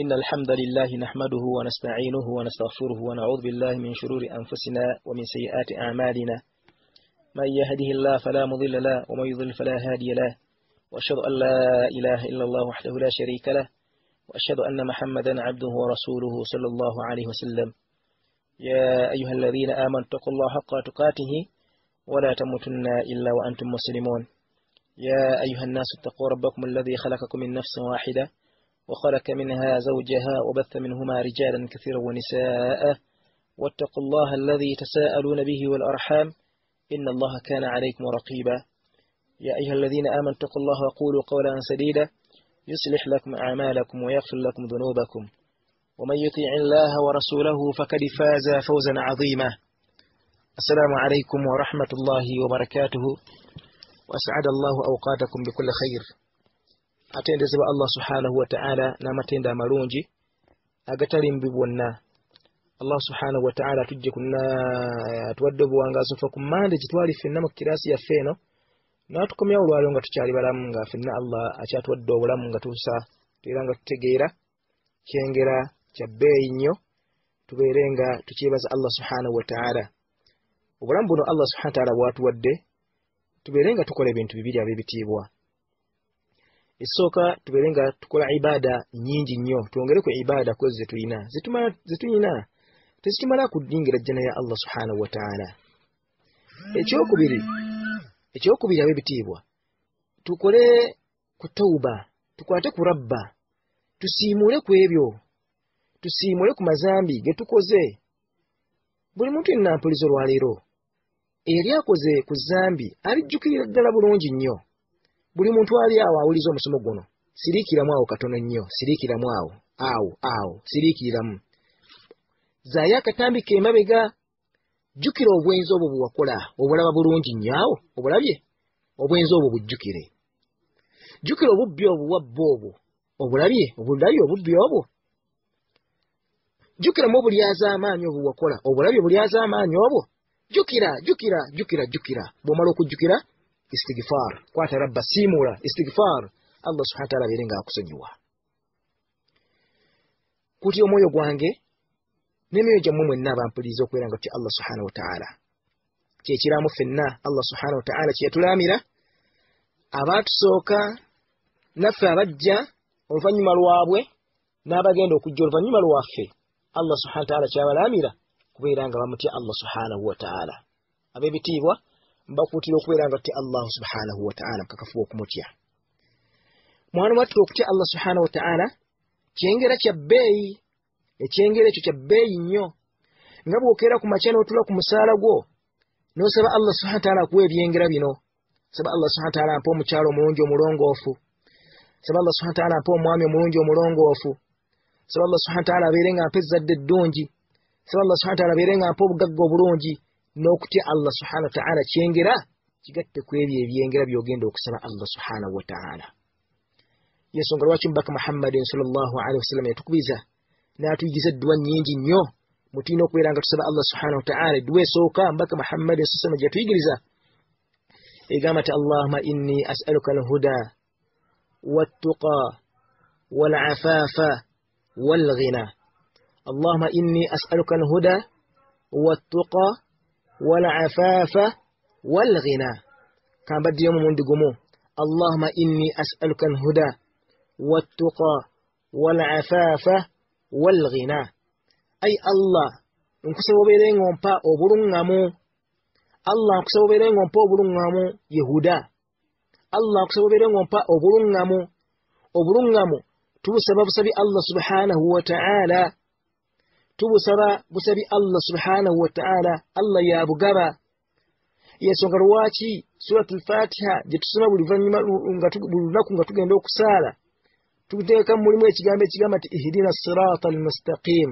إن الحمد لله نحمده ونستعينه ونستغفره ونعوذ بالله من شرور أنفسنا ومن سيئات أعمالنا من يهده الله فلا مضل له ومن يضل فلا هادي له وأشهد أن لا إله إلا الله وحده لا شريك له وأشهد أن محمدا عبده ورسوله صلى الله عليه وسلم يا أيها الذين آمنوا اتقوا الله حق تقاته ولا تموتن إلا وأنتم مسلمون يا أيها الناس اتقوا ربكم الذي خلقكم من نفس واحدة وخلق منها زوجها وبث منهما رجالا كثيرا ونساء واتقوا الله الذي تساءلون به والأرحام إن الله كان عليكم رقيبا يا أيها الذين آمنوا اتقوا الله وقولوا قولا سديدا يصلح لكم أعمالكم ويغفر لكم ذنوبكم ومن يطيع الله ورسوله فقد فاز فوزا عظيما السلام عليكم ورحمة الله وبركاته وأسعد الله أوقاتكم بكل خير atendezebwa allah subhanahu wataala n'amatenda amalungi agatali mubi bwonna allah subhanahu wataala atujje atuwadde obuwangazi nfa ku mande kyetwali fenna mu kiraasi yaffe eno natukomyawo olwaliwo nga tukyali balamu nga fenna allah akyatuwadde obulamu nga tusa tubeera nga tutegeera kyengera kya bbeeyi nnyo tubeere nga tukyebaza allah subhanahu wataala obulamu buno allah subhana wataala bwatuwadde tubeere nga tukola ebintu bibiri ab'ebitiibwa esooka tubeere nga tukola ibaada nyingi nnyo tuongereku ibaada kwezo zetulina zetuyina tezitumala kudingira jjana ya allah subhanahu wataala ekyokubiri ekyokubiri ab'ebitiibwa tukole ku tawuba tukwate ku rabba tusiimuule ku ebyo tusiimule ku mazambi ge tukoze buli muntu enampulizo lwaleero eyali akoze ku zambi alijjukirira ddala bulungi nnyo buli muntu ali awo awuliza omusomo guno siriikiramu awo katono nnyo siriikiramu awo awo awo siriikiriramu zaayo akatambi keemabega jjukira obwenzi obwo bwewakola obulaba bulungi nnyo awo obulabye obwenzi obwo bujjukire jjukira obubbi obwo wabba obwo obulabye obulabye obubbi obwo jjukiramu obulyaza amaanyi obwo wakola obulabye obulyaza amaanyi obwo jjukira jjukira jjukira jjukira bw'omala okujjukira istigifar kwata rabba siimuula istigifar allah subhana wataala abeere ngaakusonyiwa kuti omwoyo gwange nemyoyo gyammwe mwenna abampuliriza okubeera nga tutya allah subhana wataala kyekiraamu ffenna allah subhana wataala kyeyatulaamira abaatusooka naffe abajja oluvannyuma lwabwe n'abagenda okujja oluvannyuma lwaffe allah subhana wataala kyabalaamira kubeera nga bamutya allah subhanahu wataala abebitiibwa bakuutira okubeera nga otya allahu subhanahu wataala mukakafuba okumutya mwana wattu okutya allah subhanahu wataala kyengera kya bbeeyi ekyengera ekyo kya bbeeyi nnyo nga bwokeera ku makya n'otula ku musaala gwo nosaba allah subhana wataala akuwa ebyengera bino saba allah subhana wataala mpa omukyalo omulungi omulongoofu saba allah subhana wataala mpa omwami omulungi omulongoofu saba allah subhana wataala abeere nga mpa ezzadde eddungi saba allah subhana wataala abeere nga mpa obugagga obulungi نوكتي الله سبحانه وتعالى تشينجرا تجت كويبي يينجرا بيوجند وكسر الله سبحانه وتعالى يسون قرواتين بك محمد صلى الله عليه وسلم يتكبيزا لا تجيز الدوان ينجي نيو متينو كويرا كسر الله سبحانه وتعالى دوية سوكا بك محمد صلى الله عليه وسلم إقامة اللهم إني أسألك الهدى والتقى والعفاف والغنى اللهم إني أسألك الهدى والتقى والعفاف والغنى كان بدي يوم من دقمو اللهم إني أسألك الهدى والتقى والعفاف والغنى أي الله نكسو بيرين ومبا أبرنغمو الله نكسو بيرين ومبا أبرنغمو يهودا الله نكسو بيرين ومبا أبرنغمو أبرنغمو تو سبب سبي الله سبحانه وتعالى tubusaba busabi allah subhanahu wataala allah yabugaba yensonga lwaki surat alfatiha gye tusoma buli lunaku nga tugenda okusaala tuteeka mu mulimu ekigambo ekigamba ti ihdina sirata almustaqim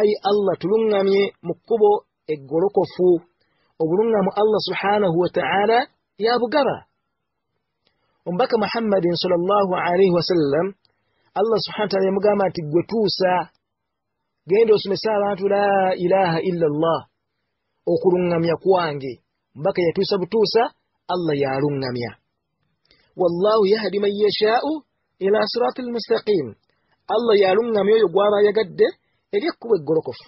ayi allah tuluŋŋamye mukubo egorokofu eggolokofu obuluŋŋamu allah subhanahu wataala yabugaba omubaka muhammadin salllahu alaihi wasallam allah subhana wataala yamugamba nti gwe tuusa genda osomese abantu la ilaha illa allah okuluŋŋamya kwange mpaka yatuusa butuusa allah yaluŋŋamya wallahu yahdi man yashau ila siraati almustaqim allah yaluŋŋamya oyo gwaba ayagadde eri ekkuba eggolokofu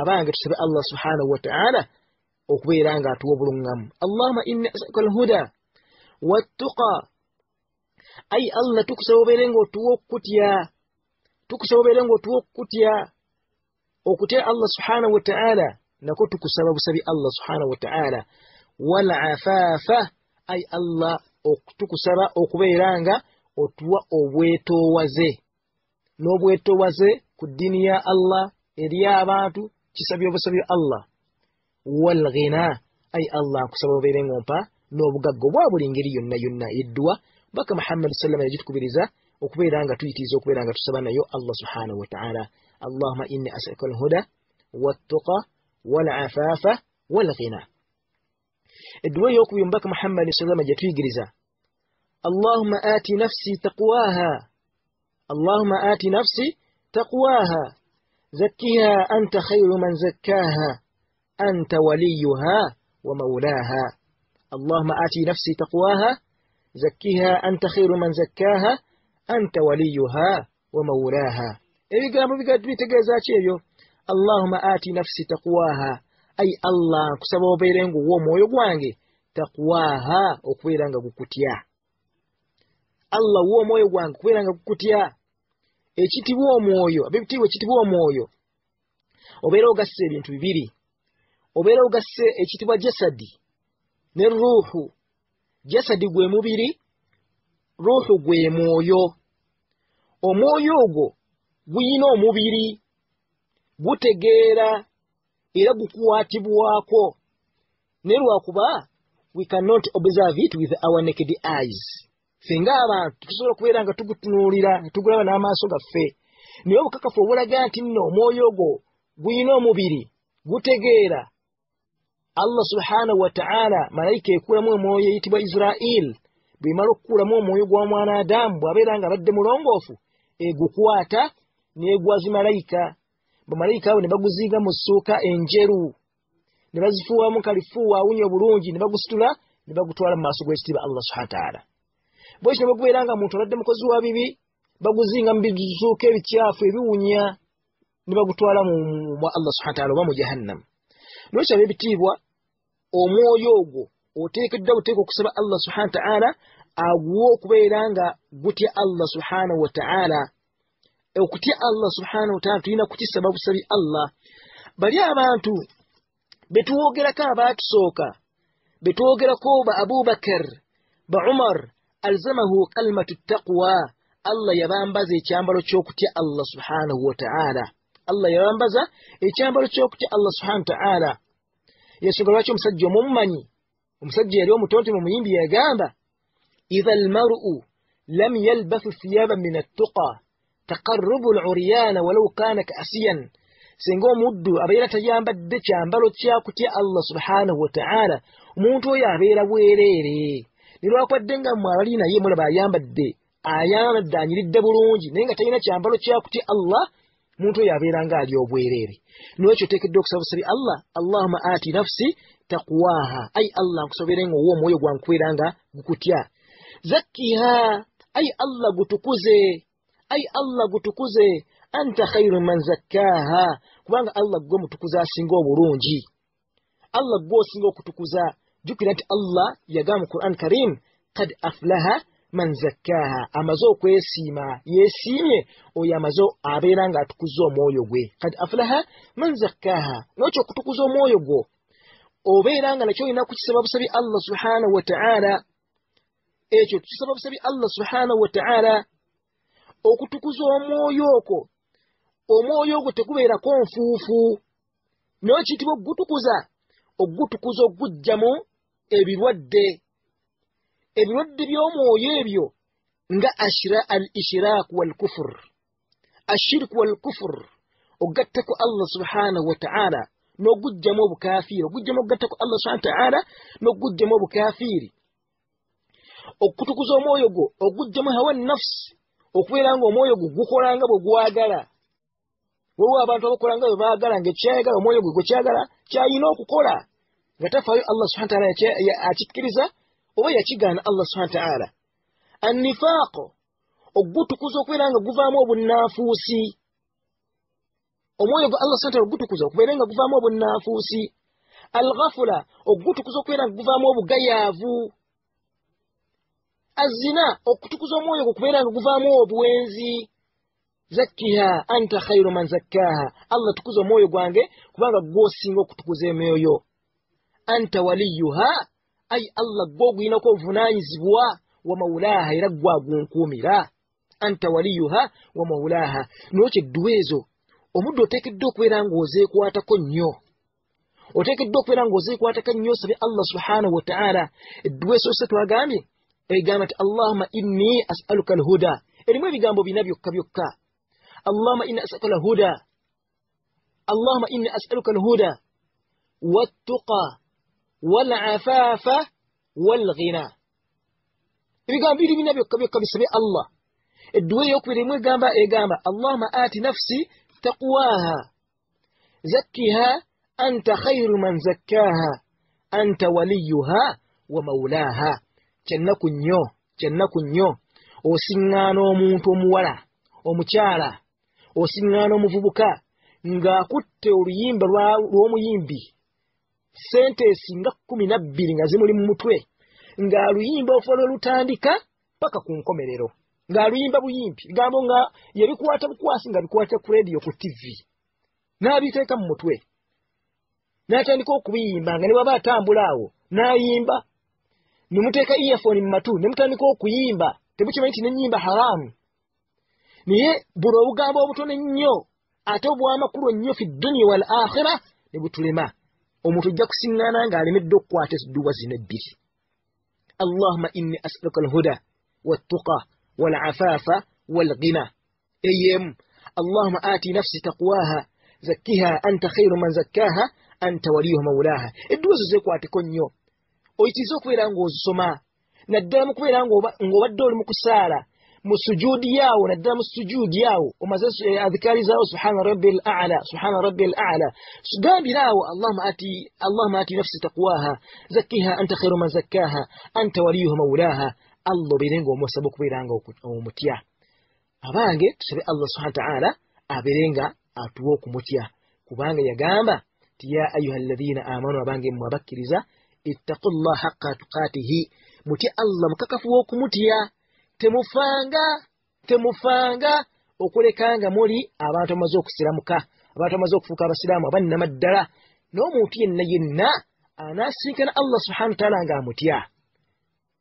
abange tusabe allah subhanahu wataala okubeera nga atuwa obuluŋŋamu allahuma inni asaluka alhuda wattuqa ayi allah tukusaba obeere nga otuwa okukutya tukusaba obeere nga otuwa okukutya okutya allah subhanahu wataala nako tukusaba busabi allah subhanahu wataala walafaafa ai allah tukusaba okubeera nga otuwa obwetoowaze n'obwetoowaze ku ddiini ya allah eri abantu kisabya obusabya allah walghina ai allah nkusaba obeere ngompa n'obugagga obwa buli ngeri yonna yonna eddwa baka muhammadi salama yagitukubiriza okubeera nga tuyitiriza okubeera nga tusaba nayo allah subhanahu wataala اللهم إني أسألك الهدى والتقى والعفاف والغنى الدواء يقول ينبك محمد صلى الله عليه وسلم جتوي جريزا اللهم آتي نفسي تقواها اللهم آتي نفسي تقواها زكها أنت خير من زكاها أنت وليها ومولاها اللهم آتي نفسي تقواها زكها أنت خير من زكاها أنت وليها ومولاها ebigambo bitegeeza ki ebyo allahuma aati nafsi taqwaha ai allah nkusaba obeere ngaowa omwoyo gwange taqwaha okubeera nga gukutya allah wa omwoyo gwange okubeera nga gukutya ekitibwa omwoyo abebitiibwa ekitibwa omwoyo obeera ogasse ebintu bibiri obeera ogasse ekitibwa jasadi ne ruuhu jasadi gwe mubiri ruuhu gwe mwoyo omwoyo ogwo guyina omubiri gutegeera era gukuwaatibwako naye lwakuba we cannot observe it with our naked eyes fenga abantu tetusobola okubeera nga tugutunuulira tugulaba n'amaaso gaffe naye obukakafu obulaga nti nno omwoyo ogwo guyina omubiri gutegeera allah subhanahu wataala malayika ekuulamu omwoyo eyitibwa isiraeli bwemala okukuulamu omwoyo gwa mwana adamu bwabeera nga abadde mulongoofu egukwata negwazi malayika bamalayika abo nebaguziiga mu ssuuka enjeru nebazifuuwamu kalifuuwa awunya obulungi nebagusitula nebagutwala mu maaso gwekitiibwa allah subhana wataala bwekyo nebakubeera nga muntu oladde mukozi wa bibi baguzinga mu bisuuka ebikyafu ebiwunya nebagutwala mwa allah subhana wataala oba mu jahannamu lwekyo aba ebitiibwa omwoyo ogwo oteekeddwa buteeka okusaba allah subhana wataala aguwe okubeera nga gutya allah subhanahu wataala okutya allah subhana wataala kuti sababu sabi allah bali abantu betwogerako abaatusooka betwogerako ba Bakar ba umar alzamahu kalimatu taqwa allah yabambaza ekyambalo chokuti allah subhanahu ta'ala allah yabambaza ekyambalo chokuti allah subhana wataala yensonga lwaki omusajja omumumanyi omusajja yali omutontono ya gamba idha almaru lam yalbathu thiyaban min attuqa takarubu luriyana walau kana kaasiyan singa omuddu abeera tayambadde kyambalo kyakutya allah subhanahu wataala omuntu oyo abeera bwereere nirwakwadde nga mmwe abali naye mulaba ayambadde ayambadde anyiridde bulungi naye nga talina kyambalo kyakutya allah muntu oyo abeera nga ali obwereere nolwekyo otekedde okusabusabi allah allahuma ati nafsi takwaha ai allah nkusobere nga owa omwoyo gwankubeera nga gukutya zakkiha ai allah gutukuze ai allah gutukuze anta khairu man zakkaha kubanga allah gwe mutukuza asinga obulungi allah gwe osinga okutukuza jjukira nti allah yagamba mu quran karim kad aflaha man zakkaha amaze okwesiima yeesiimye oyo amaze abeera ng'atukuza omwoyo gwe kad aflaha man zakkaha nokyo okutukuza omwoyo gwo obeera nga nakyo olina kukisaba busabi allah subhanahu wataala ekyo tukisaba busabi allah subhanahu wataala okutukuza omwoyo okwo omwoyo ogwo tegubeerako nfuufu naye kiyitibwa ogutukuza ogutukuza oguggyamu ebirwadde ebirwadde by'omwoyo ebyo nga ashira al ishiraaku walkufur ashiriku walkufur ogattaku allah subhanahu wataala noguggyamu obukafiiri oguggyamu ogattaku allah subhana wataala noguggyamu obukafiiri okutukuza omwoyo gwo oguggyamu hawa nafusi okubeera nga omwoyo gwe gukola nga bwe gwagala waliwo abantu abakola nga bwe baagala ngaekyayagala omwoyo gwe gwekyagala kyayina okukola nga tafaayo allah subhana taala akikkiriza oba yakigaana allah subhana taala annifaaqu ogutukuza okubeera nga guvaamu obunnanfuusi omwoyo gwe allah subhana taala ogutukuza okubeera nga guvaamu obunnanfuusi al ghafula ogutukuza okubeera nga guvaamu obugayaavu azina okutukuza omwoyo gwe okubeera nga guvaamu obuwenzi zakkiha anta khayru man zakkaaha allah tukuza omwoyo gwange kubanga gwosinga okutukuza emyoyo anta waliyuha ayi allah gwoguyinako obuvunanyizibwa wa mawulaaha era gwagunkuumira anta waliyuha wa mawulaaha nolwekyo edduwa ezo omuddu oteekeddwa okubeera nga ozeekwatako nnyo oteekeddwa okubeera nga ozeekwatako nnyo osabe allah subhanahu wataala edduwa esoose twagambye egamba nti allahumma inni asaluka alhuda erimu ebigambo bina byokka byokka allahumma inni asaluka alhuda allahumma inni asaluka alhuda wattaqa wal'afafa walghina ebigambo biri bina byokka byokka bisabe allah edduwa eyokubiri erimu egamba egamba allahumma ati nafsi taqwaha zakkiha anta khairu man zakkaha anta waliyuha wa maulaha kyennaku nnyo kyennaku nnyo osiŋŋaana omuntu omuwala omukyala osiŋŋaana omuvubuka ng'akutte oluyimba lw'omuyimbi sente esinga kkumi nabbiri nga zimuli mu mutwe ng'aluyimba ofa lwe lutandika paka ku nkomerero ng'aluyimba buyimbi gambo nga yebikwata bukwasi nga bikwata ku rediyo ku tivi n'abiteeka mu mutwe n'atandika okubiyimba nga ne waba atambula awo n'ayimba nimuteka earphone mmatu nemutandika okuyimba tebukimanyi nti nenyimba haramu naye buli obugambo obutone nnyo ate obwamakulu ennyo fidduniya wal akhira nebutulema omuntu ojja kusiŋŋaana ng'alemedde okukwata edduwa zino ebbiri allahuma inni asaluka alhuda wattuqa walafaafa walghina eyemu allahuma aati nafsi taqwaha zakkiha anta khayru man zakkaha anta waliyuhu maulaha edduwa zo zekwateko nnyo oyitiza okubeera ng'ozisoma naddala mu kubeera ng'obadde oli mu kusaala mu sujuudi yaawo naddala mu sujuudi yaawo omaze adhikari zao subhana rabbi al ala subhana rabbi al ala gambira awo allahuma ati allahuma ati nafsi taqwaha zakkiha anta khairu man zakkaaha anta waliyuha mawlaaha allah obeere ng'omwasaba okubeera nga omutya abange tusabe allah subhana wataala abeere nga atuwa okumutya kubanga yagamba ti ya ayuha alladhina amanu abange mwe abakkiriza ittaqullah haqa tuqatihi mutya allah mukakafuwa okumutya temufanga temufanga okuleka nga muli abantu amaze okusiramuka abantu amaze okufuuka abasiraamu abannamaddala n'omuntu yenna yenna anasinkana allah subhana wataala ngaamutya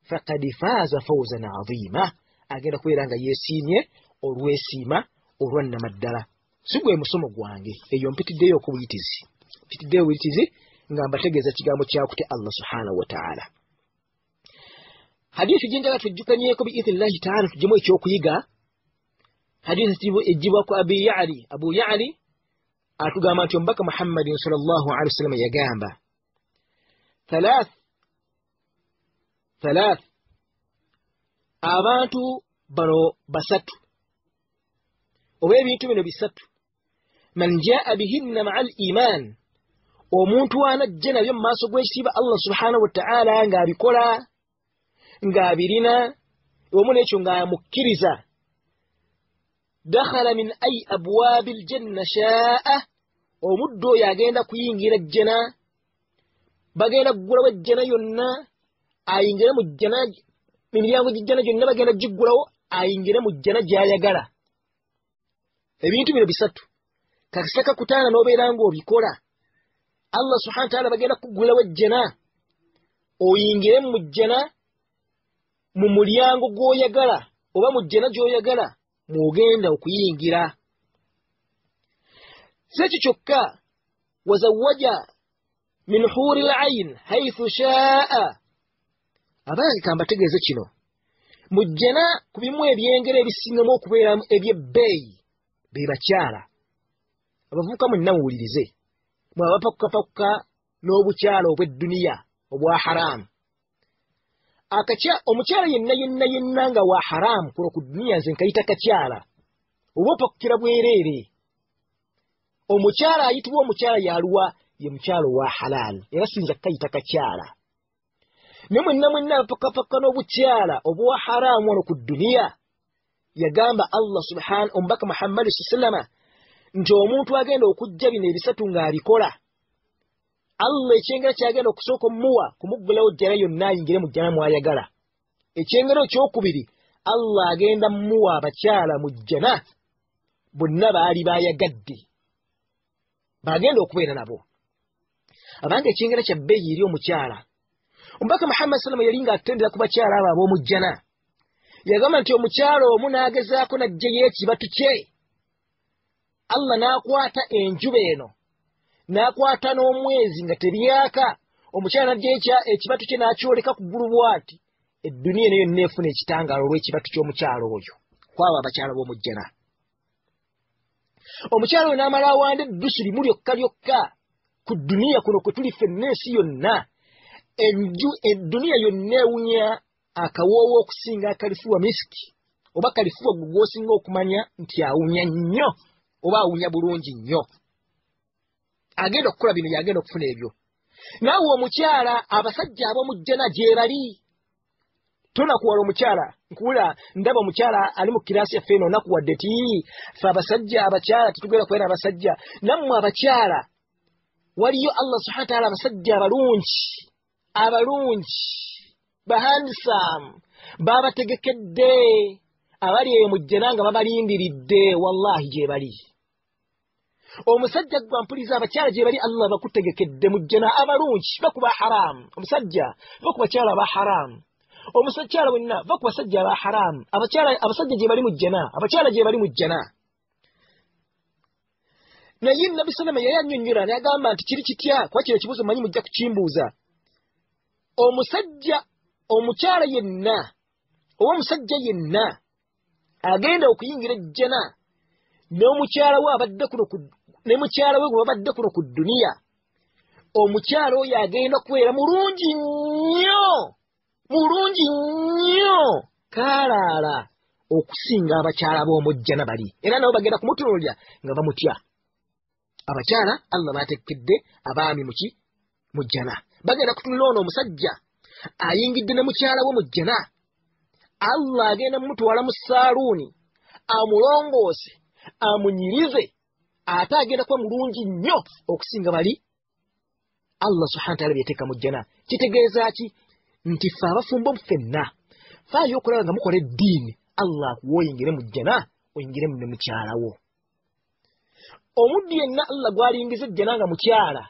fakad faaza fawzan aziima agenda kubeera nga yeesiimye olwesiima olwannamaddala si gwe musomo gwange eyo mpitiddeyo okubuyitizi mpitiddeyo obuyitizi ngamba mbategeeza ekigambo kyakute allah subhanahu wataala hadisi gyenjala tujjukanyeeko biiznillahi taala tuggyemu ekyokuyiga hadisi egibwa ku abi yali abu yali atugamba nti omubaka muhammadin salllahu alihi wasallama yagamba thalath thalath abantu bano basatu oba ebintu bino bisatu man jaa bihinna maa al iman omuntu anajja nabyo mu maaso gwekitiibwa allah subhanahu wataala ng'abikola ng'abirina omu n'ekyo ng'amukkiriza dakhala min ayi abwaabi ljanna shaa omuddu oyo agenda kuyingira jjana bagenda kugulawo ejjana yonna ayingire mu jjana emiryango gijjana gyonna bagenda giggulawo ayingire mu jjana gyayagala ebintu bino bisatu kakisa kakutaana n'obeera ng'obikola allah subhana wataala bagenda kuggulawo ejjana oyingiremu mu jjana mu mulyango gw'oyagala oba mu jjana gy'oyagala mwogenda okuyingira sekyo kyokka wazawaja min huuri l ayin haithu shaa abange kambategeeze kino mujjana ku bimu ebyengero ebisingamu okubeeramu eby'ebbeeyi be bakyala abavubuka munnamuwulirize mwabapakukapakuka n'obukyala obwedduniya obwa haramu omukyala yenna yenna yenna nga wa haramu kulwa ku dduniya nze nkayita kakyala oba opakukira bwereere omukyala ayitibwa omukyala yaluwa ye mukyala owa halaal era sinza kukayita kakyala ne mwenna mwenna abapakapaka n'obukyala obwa haramu wano ku dduniya yagamba allah subhan omubaka muhammadi saaw salama nti omuntu agenda okujja bino ebisatu ng'abikola allah ekyengera kyagenda okusooka omumuwa kumuggulawo jjala yonna ayingire mu jjana mwayagala ekyengera ekyokubiri allah agenda mumuwa abakyala mu jjana bonna baali baayagadde baagenda okubeera nabo abange ekyengera kya bbeeyi eri omukyala omubaka muhammad salama yali ng'atendera ku bakyala abo ab'omujjana yagamba nti omukyala omu n'agezaako n'ajjayo ekibatu kye allah n'akwata enjuba eno n'akwata n'omwezi nga tebyaka omukyala najja ekibatu kye n'akyoleka ku ggulu bwati edduniya eno yonna efuna ekitangaala olw'ekibatu ky'omukyala oyo kwaba abakyala b'omujjana omukyala oyo n'amala awanda eddusu limu lyokka lyokka ku dduniya kuno kwe tuli ffenna ensi yonna enju edduniya yonna ewunya akawoowo okusinga akalifuwa misiki oba kalifuwa gwe gw'osinga okumanya nti awunya nnyo oba awunya bulungi nnyo agenda okukola bino yagenda okufuna ebyo naawe omukyala abasajja abamujjana gye bali tonakuwala omukyala nkuwula ndaba omukyala ali mu kiraasi yaffe eno onakuwadde ti fe abasajja abakyala tetugenda kubeera abasajja nammwe abakyala waliyo allah subhana wataala abasajja abalungi abalungi bahandisamu baabategekedde abali eyo mujjana nga babalindiridde wallahi gye bali omusajja gwa mpuliza abakyala gye bali allah bakutegekedde mujjana abalungi bakuba haramu omusajja bakubakyala baharamu omukyala wenna va ku basajja aba haramu abasajja gye bali mujjana abakyala gye bali mujjana naye nabi salama yali anyonyola nayagamba nti kiri kitya kuba kino kibuzo mumanyi mujja kukimbuuza omusajja omukyala yenna oba omusajja yenna agenda okuyingira ejjana n'omukyala we abadde kuno ne mukyala we gwe babadde kuno ku dduniya omukyala oyo agenda kubeera mulungi nnyo mulungi nnyo kaalaala okusinga abakyala b'omujjana bali era nabo bagenda kumutunulya nga bamutya abakyala allah batekedde abaami muki mujjana bagenda kutunula ono omusajja ayingidde ne mukyala we mujjana allah agenda mumutwala mu saaluuni amulongoose amunyirize ate agenda kuba mulungi nnyo okusinga bali allah subhana taala byeteeka mu jjana kitegeeza ki nti fe abafumbo ffenna faayo okulaba nga mukola eddiini allah akuwa oyingire mu jjana oyingire ne mukyalawo omuddu yenna allah gwalingiza ejjana nga mukyala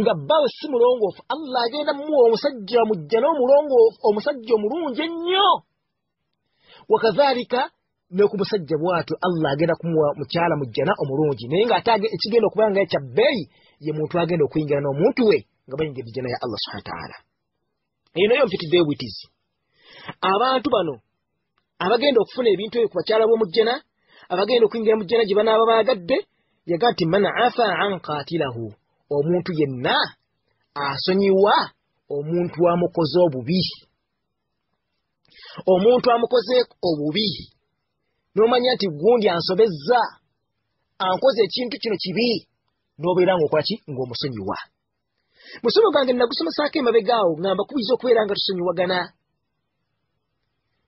nga bawe si mulongoofu allah agenda muwa omusajja mu jjana omulongoofu omusajja omulungi ennyo wakahalika nokumusajja bwatyo allah agenda kumuwa mukyala mujjana omulungi naye ngaekigenda okuba nga kya bbeeyi ye muntu agenda okuyingira n'omuntu we nga bayingira ejjana ya allah subhana wataala eyo naye omutitidde ebwitizi abantu bano abagenda okufuna ebintu ebyo ku bakyala b'omujjana abagenda okuyingira mujjana gye banaaba baagadde yaga nti man afa an katilahu omuntu yenna asonyiwa omuntu amukoze obubi omuntu amukoze obubi n'omanya nti gundi ansobezza ankoze ekintu kino kibi n'obeera ngaokola ki ng'omusonyiwa musomo gwange nagusomesaako emabegaawo ŋamba kubiriza okubeera nga tusonyiwagana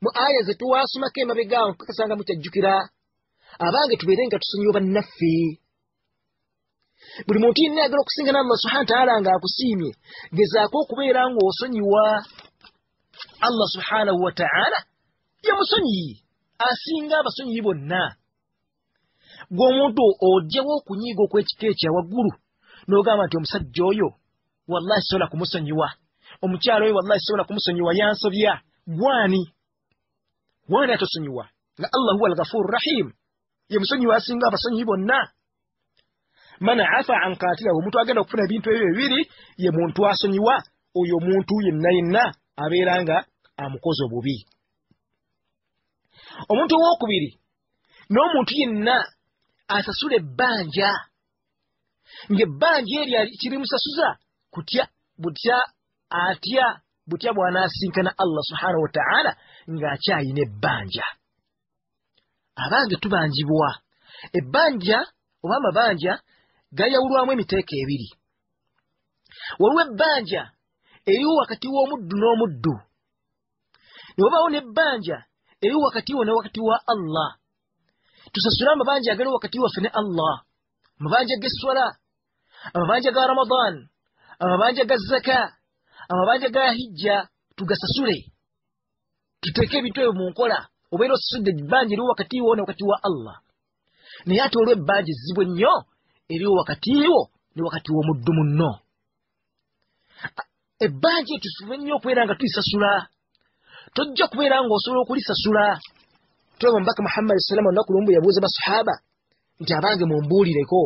mu aya nze tuwasomako emabegaawo nkukakasanga mukyajjukira abange tubeere nga tusonyiwa bannaffe buli muntu yenna yagala okusingana mu masubhana taala nga akusiimye gezaako okubeera ng'osonyiwa allah subhanahu wataala yamusonyiye asinga abasonyi bonna gweomuntu ogyawo okunyiiga okwekika ekya waggulu n'ogamba nti omusajja oyo wallahi sobola kumusonyiwa omukyalo oyo wallahi sobola kumusonyiwa yansobya gwani gwani atosonyiwa nga allah huwa algafuuru rahim ye musonyiwa asinga abasonyi bonna man afa an katira omuntu agenda okufuna ebintu ebyo bibiri ye muntu asonyiwa oyo omuntu yenna yenna abeera nga amukozi obubi omuntu owokubiri n'omuntu yenna asasula ebbanja ng'ebbanja eri kirimusasuza kutya butya atya butya bw'anaasinkana allah subhanahu wataala ng'akyayina ebbanja abange tubanjibwa ebbanja oba amabanja gayawulwamu emiteeka ebiri waliwo ebbanja eriwo wakati w'omuddu n'omuddu ne wabaawo n'ebbanja eri wakati wo ne wakati wa allah tusasule amabanja agali wakati waffe ne allah amabanja geswala amabanja ga ramadan amabanja ga zaka amabanja ga hijja tugasasule tuteeke ebintu ebyo mu nkola obaire osasudde ebbanja eriwo wakati wo ne wakati wa allah naye ate olwo ebbanja ezibwe nnyo eriwo wakatiwo ne wakati womuddu munno ebbanja etusube nnyo okubeera nga tuisasula tujja kubeera ngaosobola okulisasula tulaba omubaka muhammad salama olunaku lumbu yabuuza basahaba nti abange mumbuulireko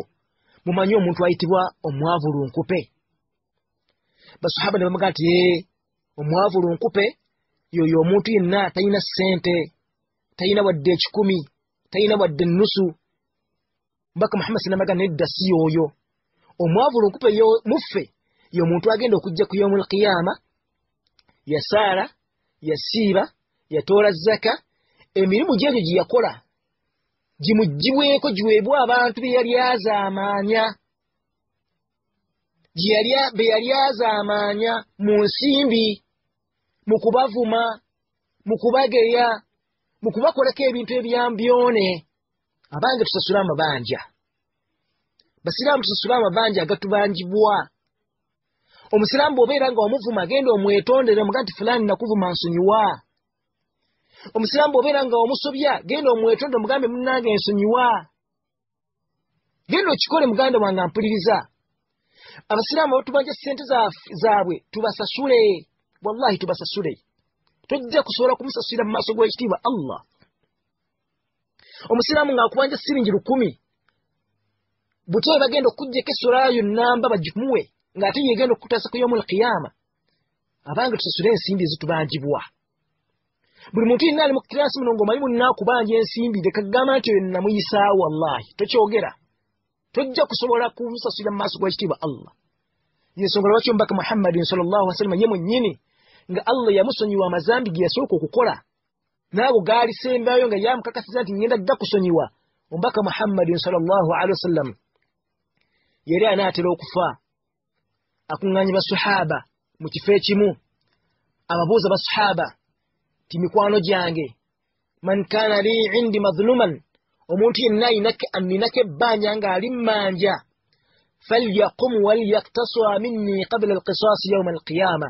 mumanye omuntu ayitibwa omwavu lunkupe basahaba ne bamugaa ti ee omwavu lunkupe yoyo omuntu yenna talina sente talina wadde ekikumi talina wadde enusu mubaka muhammad salama aga nedda si yooyo omwavu lunkupe mu ffe yo omuntu agenda okujja ku yomu alkiyama yasaara yasiiba yatoola zaka emirimu gyegyo gyeyakola gimugibweko giweebwe abantu beyali azaamaanya beyali azaamaanya mu nsimbi mu kubavuma mu kubageya mu kubakolako ebintu ebyambyone abange tusasula amabanja basiraamu tusasula amabanja agatubanjibwa omusiraamu bwobeera nga omuvuma genda omwetondere omuga nti fulaani nakuvuma nsonyiwa omusiraamu bwobeera nga omusobya genda omwetondere omugambe munange nsonyiwa genda okikole muganda wange mpuliriza abasiraamu abatubanja sente zaabwe tubasasule wallahi tubasasule tojja kusobola kumusasulira mu maaso gwekitiibwa allah omusiraamu ngaakubanja siringi lukumi butyo bagenda okugjeko esolayo namba bagimuwe ng'ate yegenda okukutasa ku yomul qiyama abange tusasula ensimbi ezitubanjibwa buli muntu yenna ali mu kirasi muno ngaomanyi munnaakubanja ensimbi lekagamba nti oyo namuyisaa wallahi tokyogera tojja kusobola kusasulira mu maaso gwakitiibwa allah yensonga lwaki omubaka muhammadin salllahalwasallam ye munyini nga allah yamusonyiwa amazambi ge yasooka okukola naabo gaalisembayo nga yamukakasiza nti ngenda dda kusonyiwa omubaka muhammadin salllahalwasallam yali anaatera okufa akunganya basahaba mukifo ekimu ababuuza basahaba ti mikwano gyange man kana li indi madhuluman omuntu yenna ninako ebbanja ngaali mmanja falyaqum walyaktasira minni qabula alkisasi yauma alqiyama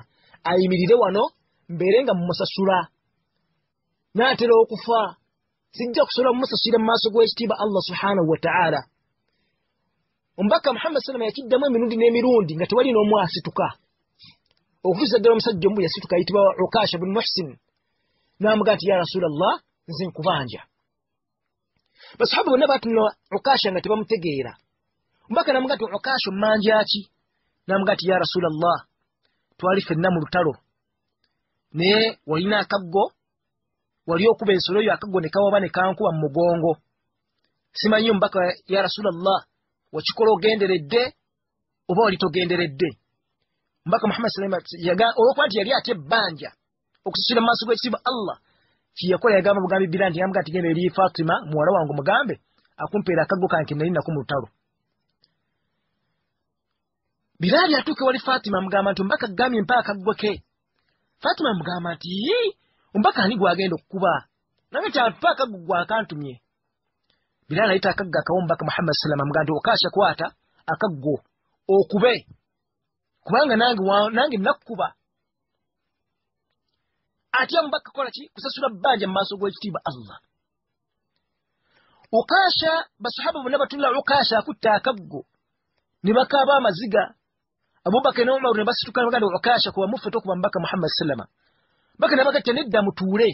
ayimirire wano mbeere nga mumusasula naatera okufa sijja kusobola mumusasulira mu maaso g'ekitiibwa allah subhanahu wataala omubaka muhammad salama yakiddamu emirundi n'emirundi nga tewali n'omu asituka okutuusa ddala omusajja omu yasituka ayitibwa ukasha bunu muhsin n'amugaa nti ya rasulallah nze nkubanja basahaba bonna batunula ukasha nga tebamutegeera omubaka namugaa nti ukasha ommanjaki n'amugaa nti ya rasulallah twali fenna mu lutalo naye walina akaggo wali okuba ensolo oyo akaggo nekawaba nekankuba mu mugongo simanyi omubaka ya rasulallah wakikola ogenderedde oba wali togenderedde mbaka muhammad salama olwokuba nti yali ate ebbanja okusasira mu maaso gwekitiibwa allah kyeyakola yagamba mugambe bira nti yamugaa tigenda eri fatima muwala wange mugambe akumpeera akago kanke nali nako mu lutalo biraali atuuka wali fatima amugamba nti ombaka gambye mpa akaggoke fatima amugamba nti ombaka ani gwagenda okukuba nange tyampa akaggo gwakantumye bilaala naita akagga akawa omubaka muhammad salama muga nti okaasa kwata akaggo okube kubanga nange nange nakkuba atya mubaka kola ki kusasula bbanja mu maaso g'ekitiibwa allah okaasha basahaba bonna batulira okaasha akutta akaggo ne bakaaba amaziga abubaka ne omaru ne basituka ne baganda okaasha kuba mufe tokuba mubaka muhammad salama baka nabagatta nedda mutuule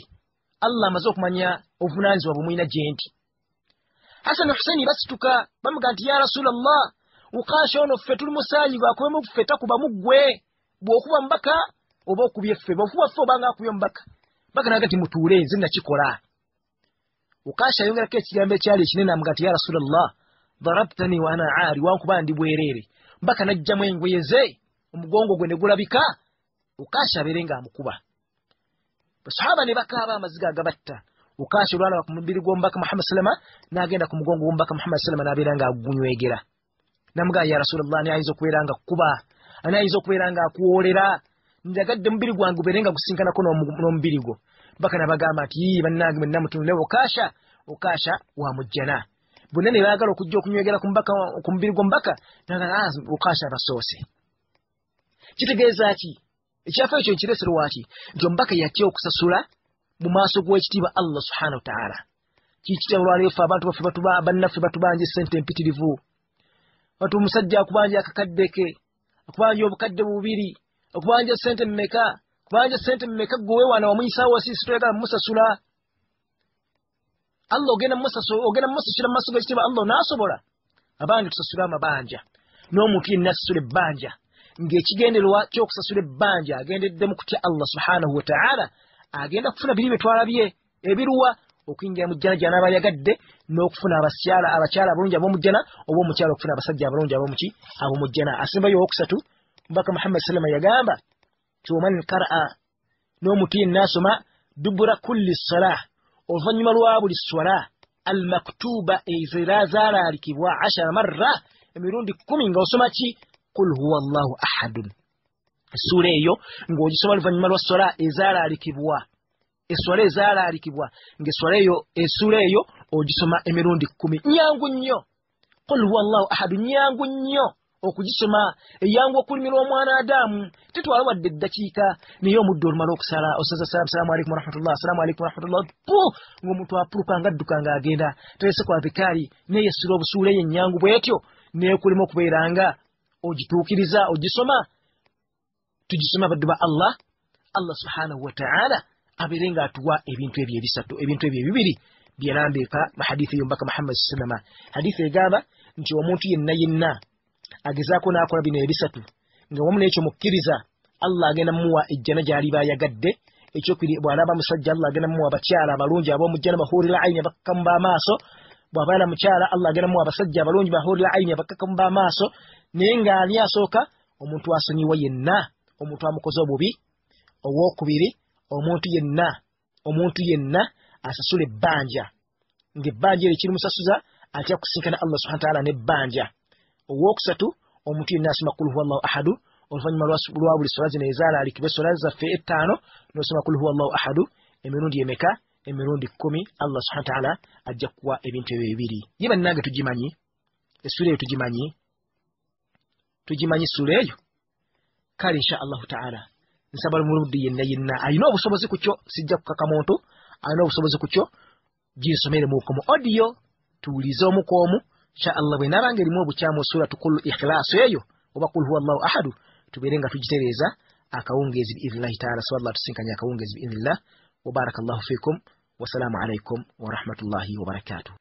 allah amaze okumanya obuvunanyizibwa bwe mwina gye nti hasan husaini basituka bamuga nti ya rasulllah ukasha ono ffe tulimusanyibwa akubemuffe takuba muggwe bwokuba mubaka oba okubyeffe bwokuba ffe obanga akuby omubaka baka naga ti mutuule nze nakikola ukasha ayongerako ekigambo ekyali ekinene amuga nti ya rasulllah darabtani waana ali wankuba ndi bwereere mbaka najjamu engoye ze omugongo gwe ne gulabika ukasha abeere ngaamukuba basahaba ne bakaaba amaziga agabatta ukasi olwalaba kumubiri gwomubaka muhamad salama nagenda kumugongo gwomubaka muhamad salama nabeera nga agunywegera namugaa ya rasulllah ani ayinza okubeera nga kuba ani ayinza okubeera nga akuwolera njagadde mubiri gwange ubeere nga gusinkanako n'omubiri gwo baka nabagamba nti banange enamutunule okasha okasha wamujjana bonna nebagala okujja okunywegera kumubiri gwomubaka okasha ah, basoose kitegeeza ki ekyafayo ekyo nkireeserwaki nti omubaka yatya okusasula mu maaso g'ekitiibwa allah subhanahu wa taala kikitya olwaleefe abantu baffe bannaffe batubanja esente empitirivu bati omusajja akubanja akakadde ke akubanja obukadde bubiri okubanja sente mumeka kubanja sente mumeka gwewewaana wamuyisaawo wasiisi toyagala mumusasula allah ogenda mumusasula mumaaso g'ekitiibwa allah naasobola abanja okusasula amabanja n'omuntu yenna asasula ebbanja ng'ekigenderwa kyokusasula ebbanja agendeddemu kutya allah subhanahu wa taala agenda kufuna biri byetwalabye ebiruwa okuyingira mujjana gyana abayagadde n'okufuna abasyala abakyala abalungi abomujjana oba omukyala okufuna abasajja abalungi abomuki abomujjana asembayo owokusatu mubaka muhammad salama yagamba ti waman qaraa n'omuntu yenna asoma dubura kulli sala oluvannyuma lwa buli swala almaktuba ezo era zaalalikibwa ashara marra emirundi kumi nga osoma ki kul huwa llahu ahadun essuula eyo ng'ogisoma oluvannyuma lwa swala ezalaalikibwa eswala ezalaalikibwa ngaeswala eyo essuula eyo ogisoma emirundi kkumi nyangu nnyo qul huwa llahu ahadu nyangu nnyo okugisoma eyangu okulimirwa omwana adamu titwala wadde eddakiika naye omuddu olumala okusala osaza salamusalamu aleikum warahmatullah asalamu aleikum warahmatullah pu ng'omuntu apuruka nga adduka nga agenda terese kwa vikaali neyesula obusuula eyo enyangu bwetyo neekulima okubeera nga ogituukiriza ogisoma tugisoma abaddeba allah allah subhanahu wataala abeere ngaatuwa ebintu ebyo ebisatu ebintu ebyo ebibiri byerambeeka muhadisi eyomubaka muhammad salama hadisi egamba nti omuntu yenna yenna agezaako n'akola bino ebisatu nga wamu naekyo mukkiriza allah agenda mumuwa ejjana gyaliba ayagadde ekyokubiri bw'alaba musajja allah agenda mumuwa abakyala abalungi ab'omujjana bahurira aini abakkamu b'amaaso bw'abaala mukyala allah agenda mumuwa abasajja abalungi bahurira aini abakkakamu b'amaaso naye ng'ani asooka omuntu asonyiwa yenna omuntu amukoze obubi owokubiri omuntu yenna omuntu yenna asasula ebbanja nga ebbanja eri kirimusasuza atya kusinkana allah subhana taala nebbanja owokusatu omuntu yenna asoma kulhu allahu ahadu oluvanyuma lwa buli sola zino ezalaalikibwa esola zaffe ettaano nosoma kulhu allahu ahadu emirundi emeka emirundi kumi allah subhana taala ajja kuwa ebintu ebyo bibiri ye bannange tugimanyi esula eyo tugimanyi tugimanyi sula eyo kale insha Allah taala nsabala mulundi yenna yenna alina busobozi kucho sijja kukaka muntu alina obusobozi kukyo ginsomeremuko mu odiyo tuwulize omu ku omu insha allah bwe naabanga erimu obukyamu sura tukulu ikhlas yeyo oba kul huwa Allah ahadu tubirenga nga tugitereeza akawungeezi taala sallallahu allah tusinkanye akawungeezi biidhinillah wabaraka allahu fikum wa rahmatullahi wa barakatuh